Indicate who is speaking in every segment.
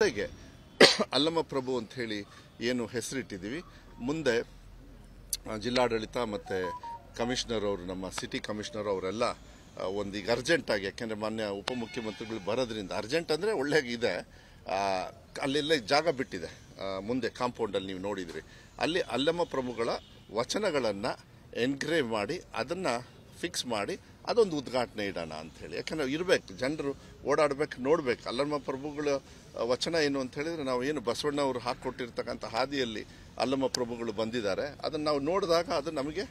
Speaker 1: ಜೊತೆಗೆ ಅಲ್ಲಮ ಪ್ರಭು ಅಂತ ಹೇಳಿ ಏನು ಹೆಸರಿಟ್ಟಿದ್ದೀವಿ ಮುಂದೆ ಜಿಲ್ಲಾಡಳಿತ ಮತ್ತು ಕಮಿಷನರ್ ಅವರು ನಮ್ಮ ಸಿಟಿ ಕಮಿಷನರ್ ಅವರೆಲ್ಲ ಒಂದು ಈಗ ಅರ್ಜೆಂಟಾಗಿ ಯಾಕೆಂದರೆ ಮಾನ್ಯ ಉಪಮುಖ್ಯಮಂತ್ರಿಗಳು ಬರೋದ್ರಿಂದ ಅರ್ಜೆಂಟ್ ಅಂದರೆ ಇದೆ ಅಲ್ಲೆಲ್ಲ ಜಾಗ ಬಿಟ್ಟಿದೆ ಮುಂದೆ ಕಾಂಪೌಂಡಲ್ಲಿ ನೀವು ನೋಡಿದ್ರಿ ಅಲ್ಲಿ ಅಲ್ಲಮ ಪ್ರಭುಗಳ ವಚನಗಳನ್ನು ಎನ್ಗ್ರೇವ್ ಮಾಡಿ ಅದನ್ನು ಫಿಕ್ಸ್ ಮಾಡಿ ಅದೊಂದು ಉದ್ಘಾಟನೆ ಇಡೋಣ ಅಂಥೇಳಿ ಯಾಕಂದ್ರೆ ಇರಬೇಕು ಜನರು ಓಡಾಡಬೇಕು ನೋಡಬೇಕು ಅಲ್ಲಮ್ಮ ಪ್ರಭುಗಳ ವಚನ ಏನು ಅಂತ ಹೇಳಿದರೆ ನಾವು ಏನು ಬಸವಣ್ಣ ಅವರು ಹಾಕ್ಕೊಟ್ಟಿರ್ತಕ್ಕಂಥ ಹಾದಿಯಲ್ಲಿ ಅಲ್ಲಮ್ಮ ಪ್ರಭುಗಳು ಬಂದಿದ್ದಾರೆ ಅದನ್ನು ನಾವು ನೋಡಿದಾಗ ಅದು ನಮಗೆ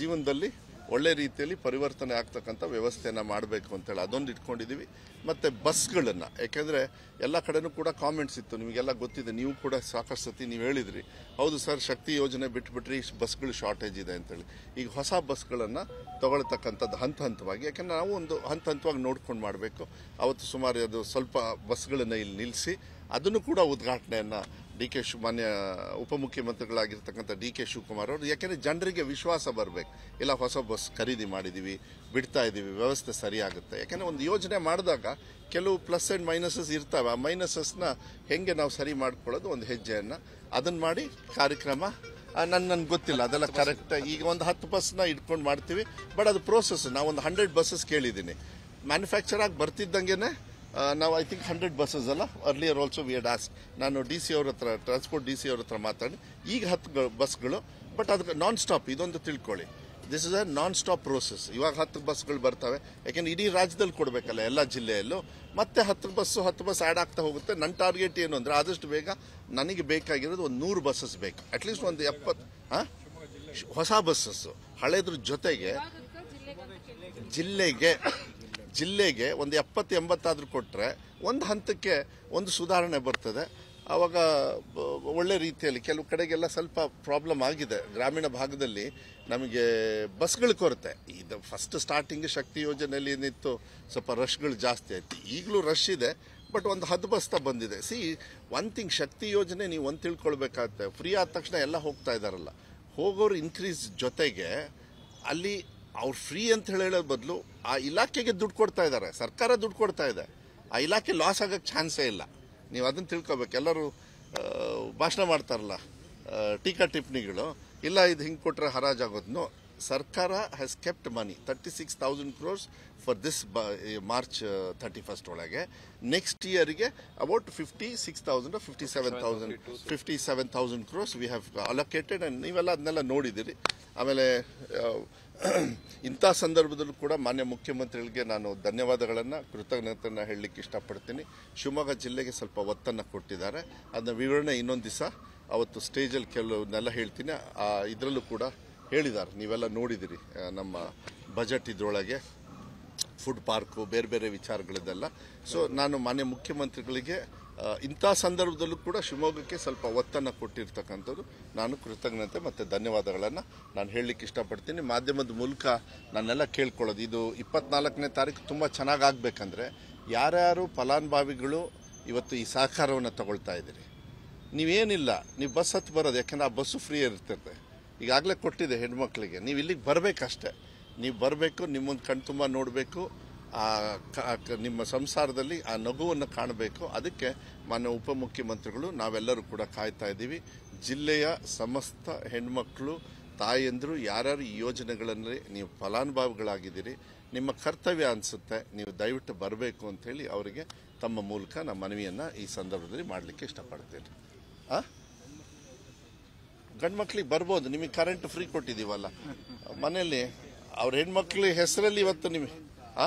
Speaker 1: ಜೀವನದಲ್ಲಿ ಒಳ್ಳೆ ರೀತಿಯಲ್ಲಿ ಪರಿವರ್ತನೆ ಆಗ್ತಕ್ಕಂಥ ವ್ಯವಸ್ಥೆಯನ್ನು ಮಾಡಬೇಕು ಅಂತೇಳಿ ಅದೊಂದು ಇಟ್ಕೊಂಡಿದ್ದೀವಿ ಮತ್ತು ಬಸ್ಗಳನ್ನು ಯಾಕೆಂದರೆ ಎಲ್ಲ ಕಡೆನೂ ಕೂಡ ಕಾಮೆಂಟ್ಸ್ ಇತ್ತು ನಿಮಗೆಲ್ಲ ಗೊತ್ತಿದೆ ನೀವು ಕೂಡ ಸಾಕಷ್ಟು ಸತಿ ನೀವು ಹೇಳಿದ್ರಿ ಹೌದು ಸರ್ ಶಕ್ತಿ ಯೋಜನೆ ಬಿಟ್ಬಿಟ್ರಿ ಬಸ್ಗಳು ಶಾರ್ಟೇಜ್ ಇದೆ ಅಂತೇಳಿ ಈಗ ಹೊಸ ಬಸ್ಗಳನ್ನು ತಗೊಳ್ತಕ್ಕಂಥದ್ದು ಹಂತ ಹಂತವಾಗಿ ಯಾಕೆಂದರೆ ನಾವು ಒಂದು ಹಂತ ಹಂತವಾಗಿ ನೋಡ್ಕೊಂಡು ಮಾಡಬೇಕು ಅವತ್ತು ಸುಮಾರು ಅದು ಸ್ವಲ್ಪ ಬಸ್ಗಳನ್ನು ಇಲ್ಲಿ ನಿಲ್ಲಿಸಿ ಅದನ್ನು ಕೂಡ ಉದ್ಘಾಟನೆಯನ್ನು ಡಿ ಕೆ ಶಿವ ಮಾನ್ಯ ಉಪಮುಖ್ಯಮಂತ್ರಿಗಳಾಗಿರ್ತಕ್ಕಂಥ ಡಿ ಕೆ ಶಿವಕುಮಾರ್ ಅವರು ಯಾಕೆಂದರೆ ಜನರಿಗೆ ವಿಶ್ವಾಸ ಬರಬೇಕು ಇಲ್ಲ ಹೊಸ ಬಸ್ ಖರೀದಿ ಮಾಡಿದ್ದೀವಿ ಬಿಡ್ತಾ ಇದ್ದೀವಿ ವ್ಯವಸ್ಥೆ ಸರಿಯಾಗುತ್ತೆ ಯಾಕೆಂದರೆ ಒಂದು ಯೋಜನೆ ಮಾಡಿದಾಗ ಕೆಲವು ಪ್ಲಸ್ ಆ್ಯಂಡ್ ಮೈನಸಸ್ ಇರ್ತಾವೆ ಆ ಮೈನಸಸ್ನ ಹೆಂಗೆ ನಾವು ಸರಿ ಮಾಡ್ಕೊಳ್ಳೋದು ಒಂದು ಹೆಜ್ಜೆಯನ್ನು ಅದನ್ನು ಮಾಡಿ ಕಾರ್ಯಕ್ರಮ ನನ್ನ ನನಗೆ ಗೊತ್ತಿಲ್ಲ ಅದೆಲ್ಲ ಕರೆಕ್ಟ್ ಈಗ ಒಂದು ಹತ್ತು ಬಸ್ನ ಇಟ್ಕೊಂಡು ಮಾಡ್ತೀವಿ ಬಟ್ ಅದು ಪ್ರೋಸೆಸ್ ಒಂದು ಹಂಡ್ರೆಡ್ ಬಸ್ಸಸ್ ಕೇಳಿದ್ದೀನಿ ಮ್ಯಾನುಫ್ಯಾಕ್ಚರ್ ಆಗಿ ಬರ್ತಿದ್ದಂಗೆ ನಾವು ಐ ಥಿಂಕ್ ಹಂಡ್ರೆಡ್ ಬಸ್ಸಸ್ ಅಲ್ಲ earlier also we had ask ನಾನು ಡಿ ಸಿ ಅವ್ರ ಹತ್ರ ಟ್ರಾನ್ಸ್ಪೋರ್ಟ್ ಡಿ ಸಿ ಅವ್ರ ಹತ್ರ ಮಾತಾಡಿ ಈಗ ಹತ್ತು ಬಸ್ಗಳು ಬಟ್ ಅದಕ್ಕೆ ನಾನ್ ಸ್ಟಾಪ್ ಇದೊಂದು ತಿಳ್ಕೊಳ್ಳಿ this is a non stop process ಇವಾಗ ಹತ್ತು ಬಸ್ಗಳು ಬರ್ತವೆ ಯಾಕೆಂದ್ರೆ ಇಡೀ ರಾಜ್ಯದಲ್ಲಿ ಕೊಡಬೇಕಲ್ಲ ಎಲ್ಲ ಜಿಲ್ಲೆಯಲ್ಲೂ ಮತ್ತೆ ಹತ್ತು ಬಸ್ಸು ಹತ್ತು ಬಸ್ ಆ್ಯಡ್ ಆಗ್ತಾ ಹೋಗುತ್ತೆ ನನ್ನ ಟಾರ್ಗೆಟ್ ಏನು ಅಂದರೆ ಆದಷ್ಟು ಬೇಗ ನನಗೆ ಬೇಕಾಗಿರೋದು ಒಂದು ನೂರು ಬಸ್ಸಸ್ ಬೇಕು ಅಟ್ಲೀಸ್ಟ್ ಒಂದು ಎಪ್ಪತ್ತು ಹಾಂ ಹೊಸ ಬಸ್ಸಸ್ಸು ಹಳೆದ್ರ ಜೊತೆಗೆ ಜಿಲ್ಲೆಗೆ ಜಿಲ್ಲೆಗೆ ಒಂದು ಎಪ್ಪತ್ತು ಎಂಬತ್ತಾದರೂ ಕೊಟ್ಟರೆ ಒಂದು ಹಂತಕ್ಕೆ ಒಂದು ಸುಧಾರಣೆ ಬರ್ತದೆ ಆವಾಗ ಒಳ್ಳೆ ರೀತಿಯಲ್ಲಿ ಕೆಲವು ಕಡೆಗೆಲ್ಲ ಸ್ವಲ್ಪ ಪ್ರಾಬ್ಲಮ್ ಆಗಿದೆ ಗ್ರಾಮೀಣ ಭಾಗದಲ್ಲಿ ನಮಗೆ ಬಸ್ಗಳು ಕೊರತೆ ಇದು ಫಸ್ಟ್ ಸ್ಟಾರ್ಟಿಂಗ್ ಶಕ್ತಿ ಯೋಜನೆಯಲ್ಲಿ ಏನಿತ್ತು ಸ್ವಲ್ಪ ರಶ್ಗಳು ಜಾಸ್ತಿ ಆಯಿತು ಈಗಲೂ ರಶ್ ಇದೆ ಬಟ್ ಒಂದು ಹದ್ದು ಬಸ್ತ ಬಂದಿದೆ ಸಿ ಒನ್ ಥಿಂಗ್ ಶಕ್ತಿ ಯೋಜನೆ ನೀವು ಒಂದು ತಿಳ್ಕೊಳ್ಬೇಕಾಗತ್ತೆ ಫ್ರೀ ಆದ ತಕ್ಷಣ ಎಲ್ಲ ಹೋಗ್ತಾ ಇದ್ದಾರಲ್ಲ ಹೋಗೋರು ಇನ್ಕ್ರೀಸ್ ಜೊತೆಗೆ ಅಲ್ಲಿ ಅವ್ರು ಫ್ರೀ ಅಂತ ಹೇಳೋ ಬದಲು ಆ ಇಲಾಖೆಗೆ ದುಡ್ಡು ಕೊಡ್ತಾ ಇದ್ದಾರೆ ಸರ್ಕಾರ ದುಡ್ಡು ಕೊಡ್ತಾ ಇದೆ ಆ ಇಲಾಖೆ ಲಾಸ್ ಆಗೋಕ್ಕೆ ಚಾನ್ಸೇ ಇಲ್ಲ ನೀವು ಅದನ್ನು ತಿಳ್ಕೊಬೇಕು ಎಲ್ಲರೂ ಭಾಷಣ ಮಾಡ್ತಾರಲ್ಲ ಟೀಕಾ ಟಿಪ್ಪಣಿಗಳು ಇಲ್ಲ ಇದು ಹಿಂಗೆ ಕೊಟ್ಟರೆ ಹರಾಜಾಗೋದನ್ನು ಸರ್ಕಾರ has kept money thirty six thousand crores for this ಬ ಮಾರ್ಚ್ ತರ್ಟಿ ಫಸ್ಟ್ ಒಳಗೆ ನೆಕ್ಸ್ಟ್ ಇಯರ್ಗೆ about fifty six thousand fifty seven thousand fifty seven thousand crores we have allocated and ನೀವೆಲ್ಲ ಅದನ್ನೆಲ್ಲ ನೋಡಿದ್ದೀರಿ ಆಮೇಲೆ ಇಂಥ ಸಂದರ್ಭದಲ್ಲೂ ಕೂಡ ಮಾನ್ಯ ಮುಖ್ಯಮಂತ್ರಿಗಳಿಗೆ ನಾನು ಧನ್ಯವಾದಗಳನ್ನು ಕೃತಜ್ಞತೆಯನ್ನು ಹೇಳಲಿಕ್ಕೆ ಇಷ್ಟಪಡ್ತೀನಿ ಶಿವಮೊಗ್ಗ ಜಿಲ್ಲೆಗೆ ಸ್ವಲ್ಪ ಒತ್ತನ್ನು ಕೊಟ್ಟಿದ್ದಾರೆ ಅದನ್ನ ವಿವರಣೆ ಇನ್ನೊಂದು ದಿವಸ ಅವತ್ತು ಸ್ಟೇಜಲ್ಲಿ ಕೆಲವನ್ನೆಲ್ಲ ಹೇಳ್ತೀನಿ ಇದರಲ್ಲೂ ಕೂಡ ಹೇಳಿದ್ದಾರೆ ನೀವೆಲ್ಲ ನೋಡಿದಿರಿ ನಮ್ಮ ಬಜೆಟ್ ಇದರೊಳಗೆ ಫುಡ್ ಪಾರ್ಕು ಬೇರೆ ಬೇರೆ ವಿಚಾರಗಳಿದೆಲ್ಲ ಸೊ ನಾನು ಮಾನ್ಯ ಮುಖ್ಯಮಂತ್ರಿಗಳಿಗೆ ಇಂಥ ಸಂದರ್ಭದಲ್ಲೂ ಕೂಡ ಶಿವಮೊಗ್ಗಕ್ಕೆ ಸ್ವಲ್ಪ ಒತ್ತನ್ನು ಕೊಟ್ಟಿರ್ತಕ್ಕಂಥದ್ದು ನಾನು ಕೃತಜ್ಞತೆ ಮತ್ತು ಧನ್ಯವಾದಗಳನ್ನು ನಾನು ಹೇಳಲಿಕ್ಕೆ ಇಷ್ಟಪಡ್ತೀನಿ ಮಾಧ್ಯಮದ ಮೂಲಕ ನಾನೆಲ್ಲ ಕೇಳ್ಕೊಳ್ಳೋದು ಇದು ಇಪ್ಪತ್ನಾಲ್ಕನೇ ತಾರೀಕು ತುಂಬ ಚೆನ್ನಾಗಾಗಬೇಕಂದ್ರೆ ಯಾರ್ಯಾರು ಫಲಾನುಭವಿಗಳು ಇವತ್ತು ಈ ಸಹಕಾರವನ್ನು ತಗೊಳ್ತಾ ಇದ್ದೀರಿ ನೀವೇನಿಲ್ಲ ನೀವು ಬಸ್ ಹತ್ತು ಬರೋದು ಯಾಕೆಂದರೆ ಆ ಬಸ್ಸು ಫ್ರೀ ಇರ್ತಿರ್ತೆ ಈಗಾಗಲೇ ಕೊಟ್ಟಿದೆ ಹೆಣ್ಮಕ್ಳಿಗೆ ನೀವು ಇಲ್ಲಿಗೆ ಬರಬೇಕಷ್ಟೆ ನೀವು ಬರಬೇಕು ನಿಮ್ಮೊಂದು ಕಣ್ತುಂಬ ನೋಡಬೇಕು ಆ ನಿಮ್ಮ ಸಂಸಾರದಲ್ಲಿ ಆ ನಗುವನ್ನು ಕಾಣಬೇಕು ಅದಕ್ಕೆ ಮಾನ್ಯ ಉಪಮುಖ್ಯಮಂತ್ರಿಗಳು ನಾವೆಲ್ಲರೂ ಕೂಡ ಕಾಯ್ತಾ ಇದ್ದೀವಿ ಜಿಲ್ಲೆಯ ಸಮಸ್ತ ಹೆಣ್ಮಕ್ಳು ತಾಯಂದರು ಯಾರ್ಯಾರು ಈ ಯೋಜನೆಗಳಲ್ಲಿ ನೀವು ಫಲಾನುಭವಿಗಳಾಗಿದ್ದೀರಿ ನಿಮ್ಮ ಕರ್ತವ್ಯ ಅನಿಸುತ್ತೆ ನೀವು ದಯವಿಟ್ಟು ಬರಬೇಕು ಅಂಥೇಳಿ ಅವರಿಗೆ ತಮ್ಮ ಮೂಲಕ ನಮ್ಮ ಮನವಿಯನ್ನು ಈ ಸಂದರ್ಭದಲ್ಲಿ ಮಾಡಲಿಕ್ಕೆ ಇಷ್ಟಪಡ್ತೀನಿ ಆ ಗಂಡು ಮಕ್ಕಳಿಗೆ ಬರ್ಬೋದು ನಿಮಗೆ ಕರೆಂಟ್ ಫ್ರೀ ಕೊಟ್ಟಿದ್ದೀವಲ್ಲ ಮನೆಯಲ್ಲಿ ಅವ್ರ ಹೆಣ್ಮಕ್ಳ ಹೆಸರಲ್ಲಿ ಇವತ್ತು ನಿಮಗೆ ಆ